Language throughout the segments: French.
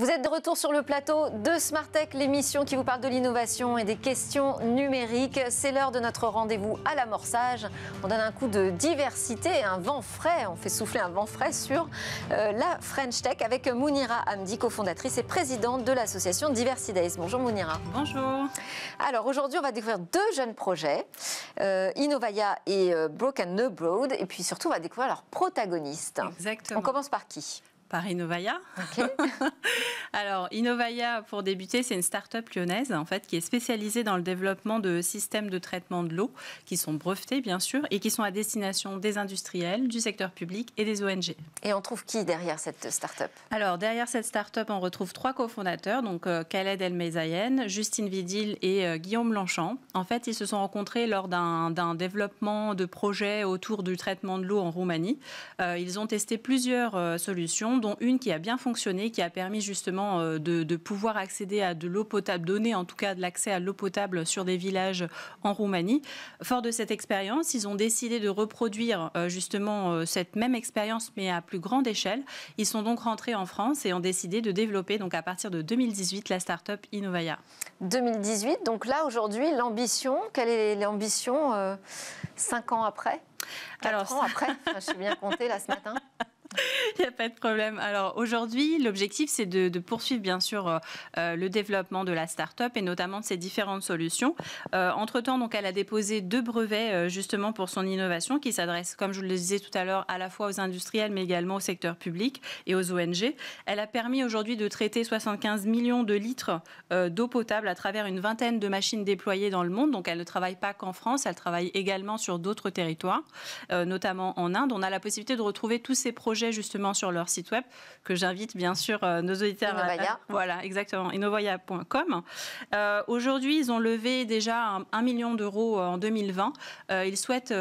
Vous êtes de retour sur le plateau de Smart l'émission qui vous parle de l'innovation et des questions numériques. C'est l'heure de notre rendez-vous à l'amorçage. On donne un coup de diversité, un vent frais, on fait souffler un vent frais sur euh, la French Tech avec Mounira Hamdi, cofondatrice et présidente de l'association Diversidays. Bonjour Mounira. Bonjour. Alors aujourd'hui, on va découvrir deux jeunes projets, Inovaya euh, Innovaya et euh, Broken Broken Broad, et puis surtout, on va découvrir leurs protagonistes. Exactement. On commence par qui par Innovaya. Alors, Innovaya, pour débuter, c'est une start-up lyonnaise, en fait, qui est spécialisée dans le développement de systèmes de traitement de l'eau, qui sont brevetés, bien sûr, et qui sont à destination des industriels, du secteur public et des ONG. Et on trouve qui derrière cette start-up Alors, derrière cette start-up, on retrouve trois cofondateurs, donc euh, Khaled El Mezayen, Justine Vidil et euh, Guillaume Blanchamp. En fait, ils se sont rencontrés lors d'un développement de projet autour du traitement de l'eau en Roumanie. Euh, ils ont testé plusieurs solutions dont une qui a bien fonctionné, qui a permis justement euh, de, pouvoir accéder à de l'eau potable, donner en tout cas de l'accès à l'eau potable sur des villages en Roumanie. Fort de cette expérience, ils ont décidé de reproduire euh, justement euh, cette même expérience, mais à plus grande échelle. Ils sont donc rentrés en France et ont décidé de développer, donc à partir de 2018, la start-up Innovaya. 2018, donc là aujourd'hui, l'ambition, quelle est l'ambition 5 cinq ans après Quatre ans après, je suis bien compté là ce matin. Il n'y a pas de problème. Alors aujourd'hui, l'objectif, c'est de, poursuivre bien sûr euh, euh, le développement de la start-up et notamment de ses différentes solutions. Euh, entre-temps, donc, elle a déposé deux brevets justement pour son innovation qui s'adresse, comme je le disais tout à l'heure, à la fois aux industriels mais également au secteur public et aux ONG. Elle a permis aujourd'hui de traiter 75 millions de litres d'eau potable à travers une vingtaine de machines déployées dans le monde. Donc elle ne travaille pas qu'en France, elle travaille également sur d'autres territoires, notamment en Inde. On a la possibilité de retrouver tous ces projets justement sur leur site web que j'invite bien sûr euh, nos auditeurs à, voilà exactement innovaya.com. Euh, aujourd'hui, ils ont levé déjà un, un million d'euros euh, en 2020. ils souhaitent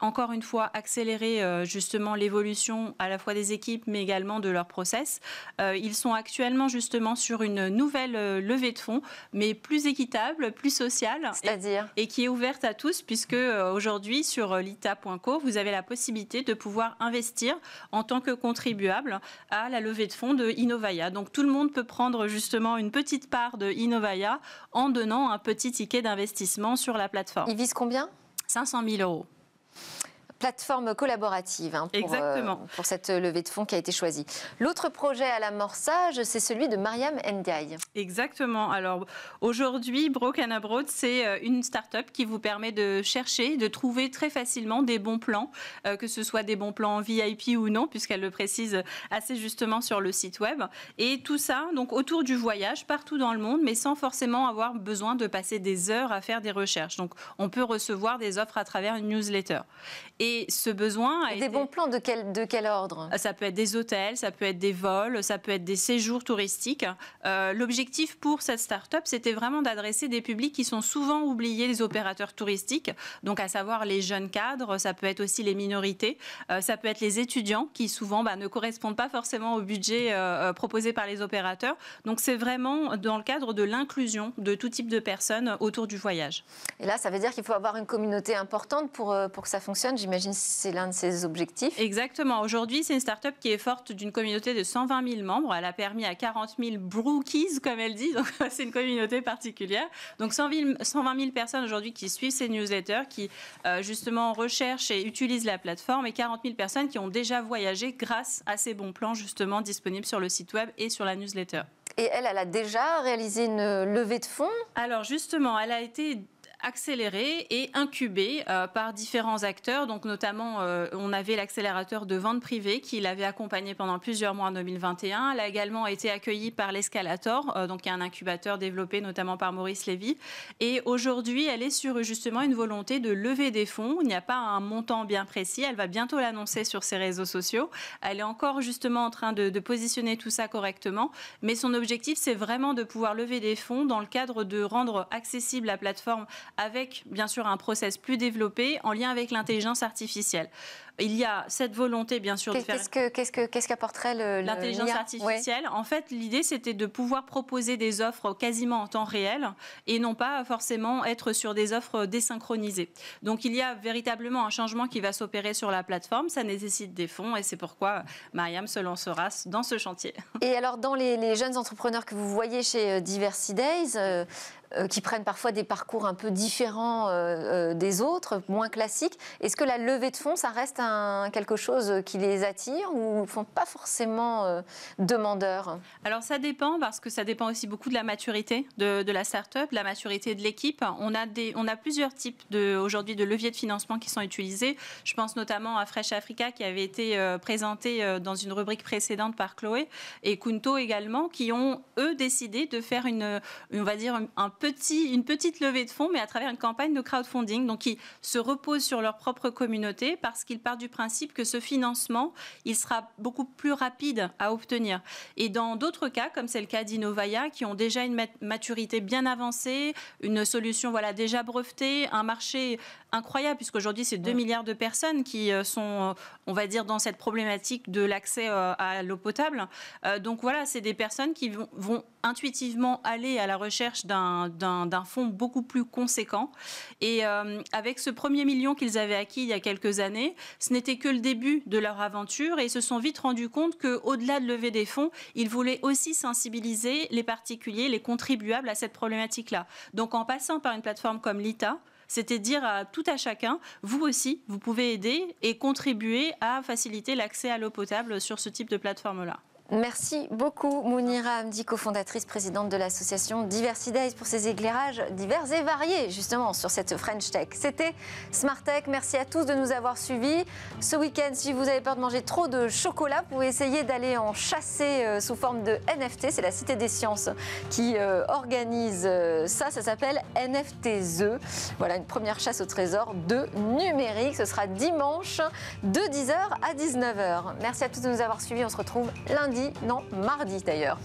encore une fois accélérer euh, justement l'évolution à la fois des équipes mais également de leur process. Euh, ils sont actuellement justement sur une nouvelle euh, levée de fonds mais plus équitable, plus sociale C'est-à-dire et, qui est ouverte à tous puisque aujourd'hui sur lita.co vous avez la possibilité de pouvoir investir en tant que contribuable à la levée de fonds de Innovaya. Donc tout le monde peut prendre justement une petite part de Innovaya en donnant un petit ticket d'investissement sur la plateforme. Ils visent combien 500 000 euros plateforme collaborative hein, euh, pour cette levée de fonds qui a été choisie. L'autre projet à l'amorçage, c'est celui de Mariam Ndiaye. Exactement. Alors aujourd'hui, Broken Abroad, c'est euh, une start-up qui vous permet de chercher, de trouver très facilement des bons plans, euh, que ce soit des bons plans VIP ou non, puisqu'elle le précise assez justement sur le site web. Et tout ça, donc autour du voyage, partout dans le monde, mais sans forcément avoir besoin de passer des heures à faire des recherches. Donc on peut recevoir des offres à travers une newsletter. Et ce besoin. des bons plans de quel, de quel ordre Ça peut être des hôtels, ça peut être des vols, ça peut être des séjours touristiques. Euh, l'objectif objectif pour cette start-up, c'était vraiment d'adresser des publics qui sont souvent oubliés les opérateurs touristiques, donc à savoir les jeunes cadres, ça peut être aussi les minorités, euh, ça peut être les étudiants qui souvent bah, ne correspondent pas forcément au budget euh, euh, proposé par les opérateurs. Donc c'est vraiment dans le cadre de l'inclusion de tout type de personnes autour du voyage. Et là, ça veut dire qu'il faut avoir une communauté importante pour, pour que ça fonctionne. J'imagine que c'est l'un de ses objectifs. Exactement. Aujourd'hui, c'est une start-up qui est forte d'une communauté de 120 000 membres. Elle a permis à 40 000 brookies, comme comme elle dit. Donc, c'est une communauté particulière. Donc, 120 000 personnes aujourd'hui qui suivent ces newsletters, qui euh, justement recherchent et utilisent la plateforme, et 40 000 personnes qui ont déjà voyagé grâce à ces bons plans justement disponibles sur le site web et sur la newsletter. Et elle, elle a déjà réalisé une levée de fonds Alors justement, elle a été accéléré et incubé euh, par différents acteurs. Donc notamment, euh, on avait l'accélérateur de vente privée qui l'avait accompagnée pendant plusieurs mois en 2021. Elle a également été accueillie par l'Escalator, euh, donc un incubateur développé notamment par Maurice Lévy. Et aujourd'hui, elle est sur justement une volonté de lever des fonds. Il n'y a pas un montant bien précis. Elle va bientôt l'annoncer sur ses réseaux sociaux. Elle est encore justement en train de, de positionner tout ça correctement. Mais son objectif, c'est vraiment de pouvoir lever des fonds dans le cadre de rendre accessible la plateforme avec bien sûr un process plus développé en lien avec l'intelligence artificielle. Il y a cette volonté, bien sûr, de faire... Qu'est-ce qu'apporterait l'intelligence artificielle En fait, l'idée, c'était de pouvoir proposer des offres quasiment en temps réel et non pas forcément être sur des offres désynchronisées. Donc, il y a véritablement un changement qui va s'opérer sur la plateforme. Ça nécessite des fonds et c'est pourquoi Mariam se lancera dans ce chantier. Et alors, dans les, jeunes entrepreneurs que vous voyez chez euh, Diversity Days, euh, euh, qui prennent parfois des parcours un peu différents euh, euh, des autres, moins classiques. Est-ce que la levée de fonds, ça reste un, quelque chose qui les attire ou ne font pas forcément demandeurs Alors ça dépend parce que ça dépend aussi beaucoup de la maturité de, la start-up, de la maturité de l'équipe. On, a on a plusieurs types aujourd'hui de leviers de financement qui sont utilisés. Je pense notamment à Fresh Africa qui avait été présenté dans une rubrique précédente par Chloé et Kunto également qui ont eux décidé de faire une, on va dire un peu une petite levée de fonds, mais à travers une campagne de crowdfunding. Donc, qui se repose sur leur propre communauté parce qu'ils partent du principe que ce financement, il sera beaucoup plus rapide à obtenir. Et dans d'autres cas, comme c'est le cas d'Innovaya, qui ont déjà une maturité bien avancée, une solution voilà, déjà brevetée, un marché incroyable, puisqu'aujourd'hui, c'est 2 milliards de personnes qui euh, sont, euh, on va dire, dans cette problématique de l'accès euh, à l'eau potable. Donc voilà, c'est des personnes qui vont intuitivement aller à la recherche d'un d'un fonds beaucoup plus conséquent. Et euh, avec ce premier million qu'ils avaient acquis il y a quelques années, ce n'était que le début de leur aventure et ils se sont vite rendus compte qu'au-delà de lever des fonds, ils voulaient aussi sensibiliser les particuliers, les contribuables à cette problématique-là. Donc en passant par une plateforme comme l'ITA, c'était dire à tout à chacun, vous aussi, vous pouvez aider et contribuer à faciliter l'accès à l'eau potable sur ce type de plateforme-là. Merci beaucoup Mounira Amdi, cofondatrice, présidente de l'association Diversidays pour ses éclairages divers et variés justement sur cette French Tech. C'était Smart Tech, merci à tous de nous avoir suivis. Ce week-end, si vous avez peur de manger trop de chocolat, vous pouvez essayer d'aller en chasser euh, sous forme de NFT, c'est la Cité des Sciences qui euh, organise euh, ça, ça s'appelle NFT The. Voilà une première chasse au trésor de numérique, ce sera dimanche de 10h à 19h. Merci à tous de nous avoir suivis, on se retrouve lundi non, mardi d'ailleurs.